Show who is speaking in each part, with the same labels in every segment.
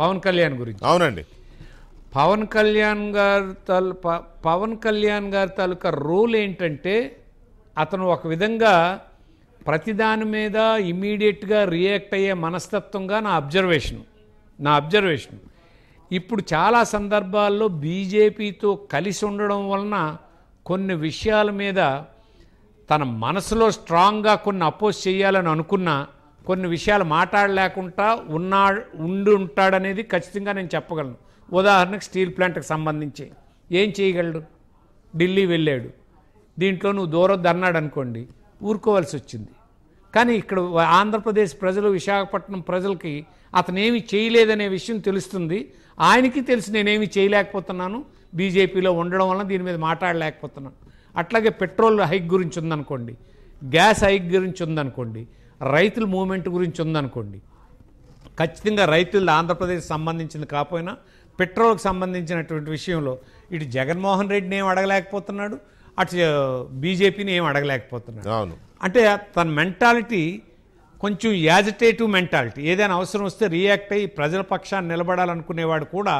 Speaker 1: పవన్ కళ్యాణ్ గురించి అవునండి పవన్ కళ్యాణ్ గారు తాలు పవన్ కళ్యాణ్ గారి తాలూకా రోల్ ఏంటంటే అతను ఒక విధంగా ప్రతిదాని మీద ఇమీడియట్గా రియాక్ట్ అయ్యే మనస్తత్వంగా నా అబ్జర్వేషన్ నా అబ్జర్వేషన్ ఇప్పుడు చాలా సందర్భాల్లో బీజేపీతో కలిసి ఉండడం వలన కొన్ని విషయాల మీద తన మనసులో స్ట్రాంగ్గా కొన్ని అపోజ్ చేయాలని అనుకున్నా కొన్ని విషయాలు మాట్లాడలేకుండా ఉన్నా ఉండి ఉంటాడనేది ఖచ్చితంగా నేను చెప్పగలను ఉదాహరణకు స్టీల్ ప్లాంట్కి సంబంధించి ఏం చేయగలడు ఢిల్లీ వెళ్ళాడు దీంట్లో నువ్వు దూరం అన్నాడు అనుకోండి ఊరుకోవాల్సి వచ్చింది కానీ ఇక్కడ ఆంధ్రప్రదేశ్ ప్రజలు విశాఖపట్నం ప్రజలకి అతనేమి చేయలేదనే విషయం తెలుస్తుంది ఆయనకి తెలిసి నేనేమి చేయలేకపోతున్నాను బీజేపీలో ఉండడం వలన దీని మీద మాట్లాడలేకపోతున్నాను అట్లాగే పెట్రోల్ హైక్ గురించి ఉందనుకోండి గ్యాస్ హైక్ గురించి ఉందనుకోండి రైతుల మూమెంట్ గురించి ఉందనుకోండి ఖచ్చితంగా రైతులు ఆంధ్రప్రదేశ్ సంబంధించింది కాకపోయినా పెట్రోల్కి సంబంధించినటువంటి విషయంలో ఇటు జగన్మోహన్ రెడ్డిని ఏం అడగలేకపోతున్నాడు అటు బీజేపీని ఏం అడగలేకపోతున్నాడు అవును అంటే తన మెంటాలిటీ కొంచెం యాజిటేటివ్ మెంటాలిటీ ఏదైనా అవసరం వస్తే రియాక్ట్ అయ్యి ప్రజల పక్షాన్ని నిలబడాలనుకునేవాడు కూడా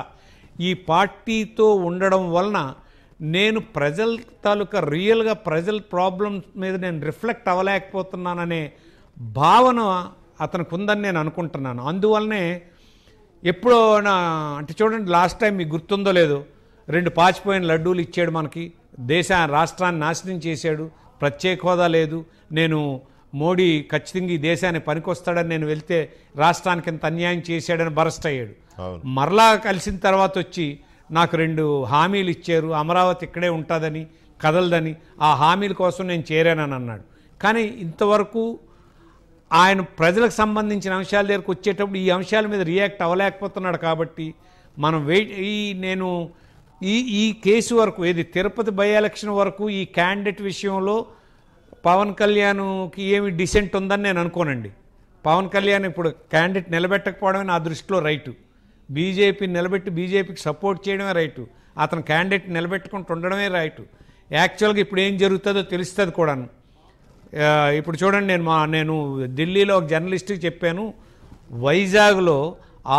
Speaker 1: ఈ పార్టీతో ఉండడం వలన నేను ప్రజల తాలూకా రియల్గా ప్రజల ప్రాబ్లమ్స్ మీద నేను రిఫ్లెక్ట్ అవ్వలేకపోతున్నాననే భావన అతనికి ఉందని నేను అనుకుంటున్నాను అందువల్లనే ఎప్పుడో నా అంటే చూడండి లాస్ట్ టైం మీకు గుర్తుందో లేదో రెండు పాచిపోయిన లడ్డూలు ఇచ్చాడు మనకి దేశ రాష్ట్రాన్ని నాశనం చేశాడు ప్రత్యేక హోదా లేదు నేను మోడీ ఖచ్చితంగా ఈ దేశాన్ని పనికొస్తాడని నేను వెళ్తే రాష్ట్రానికి ఇంత అన్యాయం చేశాడని బరస్ట్ అయ్యాడు మరలా కలిసిన తర్వాత వచ్చి నాకు రెండు హామీలు ఇచ్చారు అమరావతి ఇక్కడే ఉంటుందని కదలదని ఆ హామీల కోసం నేను చేరానని అన్నాడు కానీ ఇంతవరకు ఆయన ప్రజలకు సంబంధించిన అంశాల దగ్గరకు వచ్చేటప్పుడు ఈ అంశాల మీద రియాక్ట్ అవ్వలేకపోతున్నాడు కాబట్టి మనం వే ఈ నేను ఈ ఈ కేసు వరకు ఏది తిరుపతి బై ఎలక్షన్ వరకు ఈ క్యాండిడేట్ విషయంలో పవన్ కళ్యాణ్కి ఏమి డిసెంట్ ఉందని నేను అనుకోనండి పవన్ కళ్యాణ్ ఇప్పుడు క్యాండిడేట్ నిలబెట్టకపోవడమే నా దృష్టిలో రైటు బీజేపీని నిలబెట్టి బీజేపీకి సపోర్ట్ చేయడమే రైటు అతను క్యాండిడేట్ నిలబెట్టుకుంటూ ఉండడమే రైటు యాక్చువల్గా ఇప్పుడు ఏం జరుగుతుందో తెలుస్తుంది కూడాను ఇప్పుడు చూడండి నేను మా నేను ఢిల్లీలో ఒక జర్నలిస్ట్కి చెప్పాను వైజాగ్లో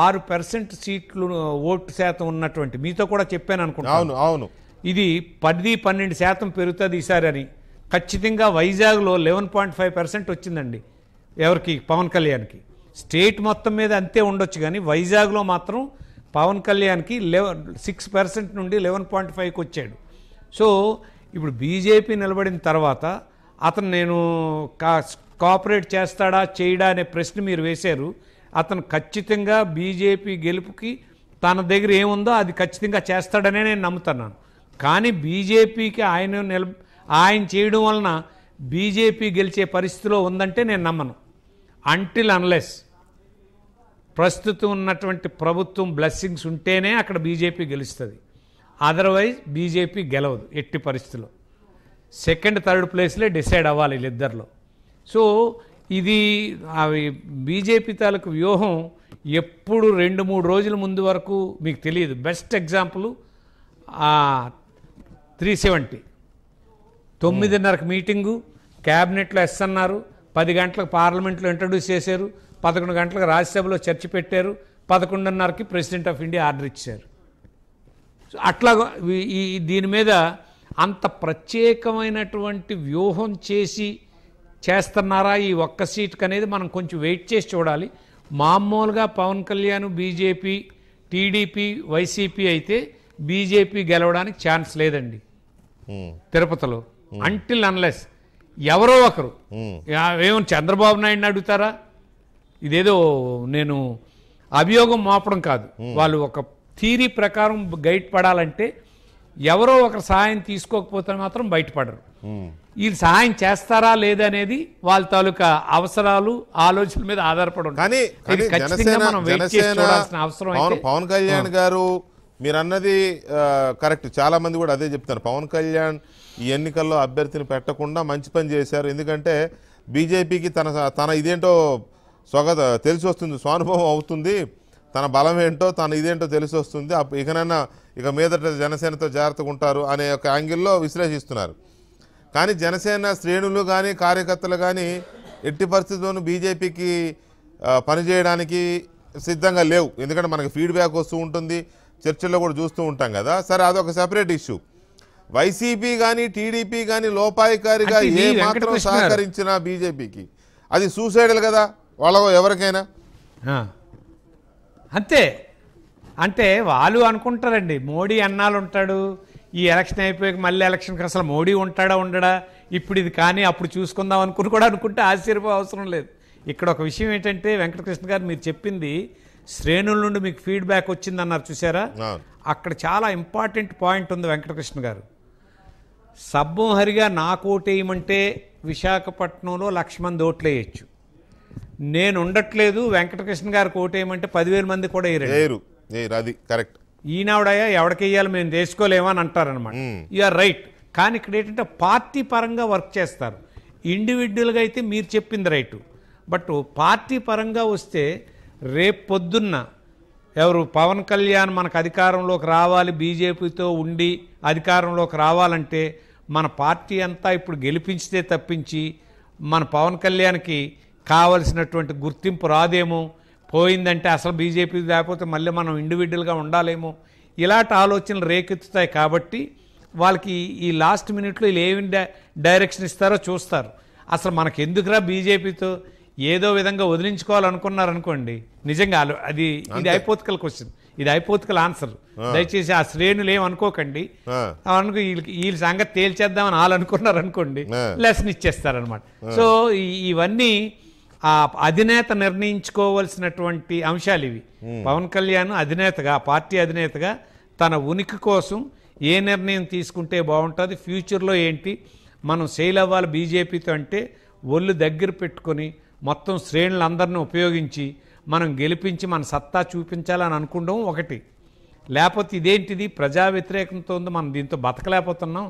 Speaker 1: ఆరు పర్సెంట్ సీట్లు ఓటు శాతం ఉన్నటువంటి మీతో కూడా చెప్పాను అనుకుంటాను అవును అవును ఇది పది పన్నెండు శాతం పెరుగుతుంది ఈసారి అని ఖచ్చితంగా వైజాగ్లో లెవెన్ పాయింట్ ఫైవ్ పర్సెంట్ వచ్చిందండి ఎవరికి పవన్ కళ్యాణ్కి స్టేట్ మొత్తం మీద అంతే ఉండొచ్చు కానీ వైజాగ్లో మాత్రం పవన్ కళ్యాణ్కి లెవెన్ సిక్స్ పర్సెంట్ నుండి లెవెన్ పాయింట్ ఫైవ్కి వచ్చాడు సో ఇప్పుడు బీజేపీ నిలబడిన తర్వాత అతను నేను కా కోఆపరేట్ చేస్తాడా చేయడా అనే ప్రశ్న మీరు వేశారు అతను ఖచ్చితంగా బీజేపీ గెలుపుకి తన దగ్గర ఏముందో అది ఖచ్చితంగా చేస్తాడనే నేను నమ్ముతున్నాను కానీ బీజేపీకి ఆయన నిల ఆయన చేయడం వలన బీజేపీ గెలిచే పరిస్థితిలో ఉందంటే నేను నమ్మను అంటిల్ అన్లెస్ ప్రస్తుతం ఉన్నటువంటి ప్రభుత్వం బ్లెస్సింగ్స్ ఉంటేనే అక్కడ బీజేపీ గెలుస్తుంది అదర్వైజ్ బీజేపీ గెలవదు ఎట్టి పరిస్థితిలో సెకండ్ థర్డ్ ప్లేస్లే డిసైడ్ అవ్వాలి వీళ్ళిద్దరిలో సో ఇది అవి బీజేపీ తాలూకు వ్యూహం ఎప్పుడు రెండు మూడు రోజుల ముందు వరకు మీకు తెలియదు బెస్ట్ ఎగ్జాంపుల్ త్రీ సెవెంటీ తొమ్మిదిన్నరకు మీటింగు క్యాబినెట్లో ఎస్ అన్నారు పది గంటలకు పార్లమెంట్లో ఇంట్రడ్యూస్ చేశారు పదకొండు గంటలకు రాజ్యసభలో చర్చ పెట్టారు పదకొండున్నరకి ప్రెసిడెంట్ ఆఫ్ ఇండియా ఆర్డర్ ఇచ్చారు అట్లా ఈ దీని మీద అంత ప్రత్యేకమైనటువంటి వ్యూహం చేసి చేస్తున్నారా ఈ ఒక్క సీట్కి అనేది మనం కొంచెం వెయిట్ చేసి చూడాలి మామూలుగా Pavan Kalyan BJP TDP YCP అయితే బీజేపీ గెలవడానికి ఛాన్స్ లేదండి తిరుపతిలో అంటిల్ అన్లెస్ ఎవరో ఒకరు ఏమో చంద్రబాబు నాయుడిని అడుగుతారా ఇదేదో నేను అభియోగం మోపడం కాదు వాళ్ళు ఒక థీరీ ప్రకారం గైడ్ పడాలంటే ఎవరో ఒక సహాయం తీసుకోకపోతే మాత్రం బయటపడరు వీళ్ళు సహాయం చేస్తారా లేదనేది వాళ్ళ తాలూకా అవసరాలు ఆలోచనల మీద ఆధారపడి కానీ పవన్ కళ్యాణ్
Speaker 2: గారు మీరు అన్నది కరెక్ట్ చాలా మంది కూడా అదే చెప్తారు పవన్ కళ్యాణ్ ఈ ఎన్నికల్లో అభ్యర్థిని పెట్టకుండా మంచి పని చేశారు ఎందుకంటే బీజేపీకి తన తన ఇదేంటో స్వగత తెలిసి వస్తుంది స్వానుభవం అవుతుంది తన బలం ఏంటో తన ఇదేంటో తెలిసి వస్తుంది ఇకనైనా ఇక మీదట జనసేనతో జాగ్రత్తగా ఉంటారు అనే ఒక యాంగిల్లో విశ్లేషిస్తున్నారు కానీ జనసేన శ్రేణులు కానీ కార్యకర్తలు కానీ ఎట్టి పరిస్థితుల్లోనూ బీజేపీకి పనిచేయడానికి సిద్ధంగా లేవు ఎందుకంటే మనకి ఫీడ్బ్యాక్ వస్తూ ఉంటుంది చర్చల్లో కూడా చూస్తూ ఉంటాం కదా సరే అదొక సెపరేట్ ఇష్యూ వైసీపీ కానీ టీడీపీ కానీ లోపాయికారిగా ఏ మాత్రం సహకరించినా బీజేపీకి అది సూసైడల్ కదా వాళ్ళ ఎవరికైనా అంతే
Speaker 1: అంటే వాళ్ళు అనుకుంటారండి మోడీ అన్నాళ్ళు ఉంటాడు ఈ ఎలక్షన్ అయిపోయాక మళ్ళీ ఎలక్షన్కి అసలు మోడీ ఉంటాడా ఉండడా ఇప్పుడు ఇది కానీ అప్పుడు చూసుకుందాం అనుకుని కూడా అనుకుంటే ఆశ్చర్యపో అవసరం లేదు ఇక్కడ ఒక విషయం ఏంటంటే వెంకటకృష్ణ గారు మీరు చెప్పింది శ్రేణుల నుండి మీకు ఫీడ్బ్యాక్ వచ్చిందన్నారు చూసారా అక్కడ చాలా ఇంపార్టెంట్ పాయింట్ ఉంది వెంకటకృష్ణ గారు సబ్బోహరిగా నాకు ఓటేయమంటే విశాఖపట్నంలో లక్ష్మణ్ మంది ఓట్లు వేయచ్చు నేను ఉండట్లేదు వెంకటకృష్ణ గారికి ఓటేయమంటే పదివేల మంది కూడా వేయరు అది కరెక్ట్ ఈనావిడయ్యా ఎవరికెయ్యాలి మేము చేసుకోలేమని అంటారనమాట యూఆర్ రైట్ కానీ ఇక్కడ ఏంటంటే పార్టీ పరంగా వర్క్ చేస్తారు ఇండివిజువల్గా అయితే మీరు చెప్పింది రైటు బట్ పార్టీ పరంగా వస్తే రేపు పొద్దున్న ఎవరు పవన్ కళ్యాణ్ మనకు అధికారంలోకి రావాలి బీజేపీతో ఉండి అధికారంలోకి రావాలంటే మన పార్టీ అంతా ఇప్పుడు గెలిపించితే తప్పించి మన పవన్ కళ్యాణ్కి కావలసినటువంటి గుర్తింపు రాదేమో పోయిందంటే అసలు బీజేపీ లేకపోతే మళ్ళీ మనం ఇండివిజువల్గా ఉండాలేమో ఇలాంటి ఆలోచనలు రేకెత్తుతాయి కాబట్టి వాళ్ళకి ఈ లాస్ట్ మినిట్లో వీళ్ళు ఏమి డైరెక్షన్ ఇస్తారో చూస్తారు అసలు మనకు ఎందుకురా బీజేపీతో ఏదో విధంగా వదిలించుకోవాలనుకున్నారనుకోండి నిజంగా అది ఇది అయిపోతికల్ క్వశ్చన్ ఇది అయిపోతికల్ ఆన్సర్ దయచేసి ఆ శ్రేణులు ఏమనుకోకండి వీళ్ళ సంగతి తేల్చేద్దామని వాళ్ళు అనుకున్నారనుకోండి లెసన్ ఇచ్చేస్తారనమాట సో ఇవన్నీ ఆ అధినేత నిర్ణయించుకోవలసినటువంటి అంశాలు ఇవి hmm. పవన్ కళ్యాణ్ అధినేతగా పార్టీ అధినేతగా తన ఉనికి కోసం ఏ నిర్ణయం తీసుకుంటే బాగుంటుంది ఫ్యూచర్లో ఏంటి మనం సెయిల్ అవ్వాలి బీజేపీతో అంటే ఒళ్ళు దగ్గర పెట్టుకొని మొత్తం శ్రేణులందరినీ ఉపయోగించి మనం గెలిపించి మన సత్తా చూపించాలని అనుకుంటాం ఒకటి లేకపోతే ఇదేంటిది ప్రజా వ్యతిరేకంతో ఉంది మనం దీంతో బతకలేకపోతున్నాం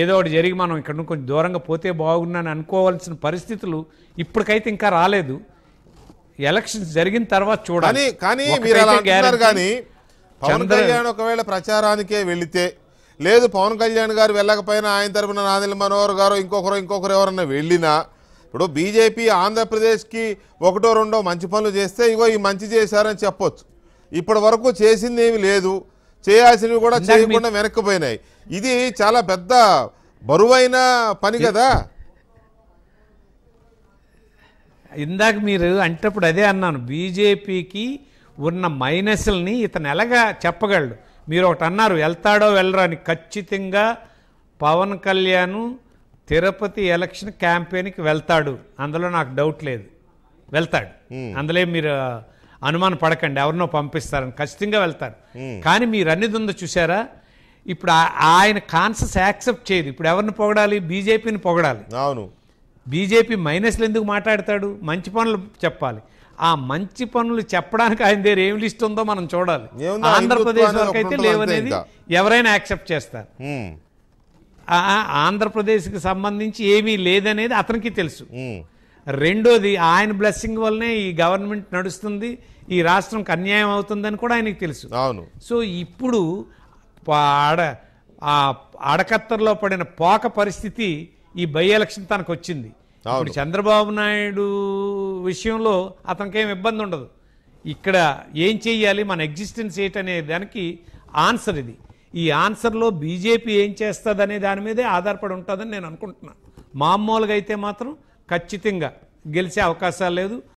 Speaker 1: ఏదో ఒకటి జరిగి మనం ఇక్కడ నుంచి కొంచెం దూరంగా పోతే బాగున్నాను అనుకోవాల్సిన పరిస్థితులు ఇప్పటికైతే
Speaker 2: ఇంకా రాలేదు
Speaker 1: ఎలక్షన్స్ జరిగిన తర్వాత చూడాలి కానీ మీరు కానీ పవన్ కళ్యాణ్
Speaker 2: ఒకవేళ ప్రచారానికే వెళితే లేదు పవన్ కళ్యాణ్ గారు వెళ్ళకపోయినా ఆయన తరఫున నాదిల్ మనోహర్ గారు ఇంకొకరు ఇంకొకరు ఎవరన్నా వెళ్ళినా ఇప్పుడు బీజేపీ ఆంధ్రప్రదేశ్కి ఒకటో రెండో మంచి పనులు చేస్తే ఇగో ఈ మంచి చేశారని చెప్పొచ్చు ఇప్పటి వరకు చేసింది ఏమి లేదు చేయాల్సినవి కూడా చేయకుండా వెనక్కిపోయినాయి ఇది చాలా పెద్ద బరువైన పని కదా
Speaker 1: ఇందాక మీరు అంటప్పుడు అదే అన్నాను బీజేపీకి ఉన్న మైనస్ల్ని ఇతను ఎలాగా చెప్పగలడు మీరు ఒకటి అన్నారు వెళ్తాడో వెళ్ళరా అని ఖచ్చితంగా పవన్ కళ్యాణ్ తిరుపతి ఎలక్షన్ క్యాంపెయిన్కి వెళ్తాడు అందులో నాకు డౌట్ లేదు వెళ్తాడు అందులో మీరు అనుమానం పడకండి ఎవరినో పంపిస్తారని ఖచ్చితంగా వెళ్తారు కానీ మీరు అన్నిది ఉందో చూసారా ఇప్పుడు ఆయన కాన్సెస్ యాక్సెప్ట్ చేయదు ఇప్పుడు ఎవరిని పొగడాలి బీజేపీని పొగడాలి అవును బీజేపీ మైనస్లు ఎందుకు మాట్లాడతాడు మంచి పనులు చెప్పాలి ఆ మంచి పనులు చెప్పడానికి ఆయన దగ్గర ఏం లిస్ట్ ఉందో మనం చూడాలి ఆంధ్రప్రదేశ్ వరకు అయితే లేవనేది ఎవరైనా యాక్సెప్ట్ చేస్తారు ఆంధ్రప్రదేశ్కి సంబంధించి ఏమీ లేదనేది అతనికి తెలుసు రెండోది ఆయన బ్లెస్సింగ్ వల్లనే ఈ గవర్నమెంట్ నడుస్తుంది ఈ రాష్ట్రం అన్యాయం అవుతుందని కూడా ఆయనకు తెలుసు అవును సో ఇప్పుడు ఆడ ఆ అడకత్తర్లో పడిన పోక పరిస్థితి ఈ బై ఎలక్షన్ తనకు వచ్చింది ఇప్పుడు చంద్రబాబు నాయుడు విషయంలో అతనికి ఏమి ఇబ్బంది ఉండదు ఇక్కడ ఏం చేయాలి మన ఎగ్జిస్టెన్స్ ఏంటనే దానికి ఆన్సర్ ఇది ఈ ఆన్సర్లో బీజేపీ ఏం చేస్తుందనే దాని మీదే ఆధారపడి ఉంటుందని నేను అనుకుంటున్నాను మామూలుగా అయితే మాత్రం ఖచ్చితంగా గెలిచే అవకాశాలు లేదు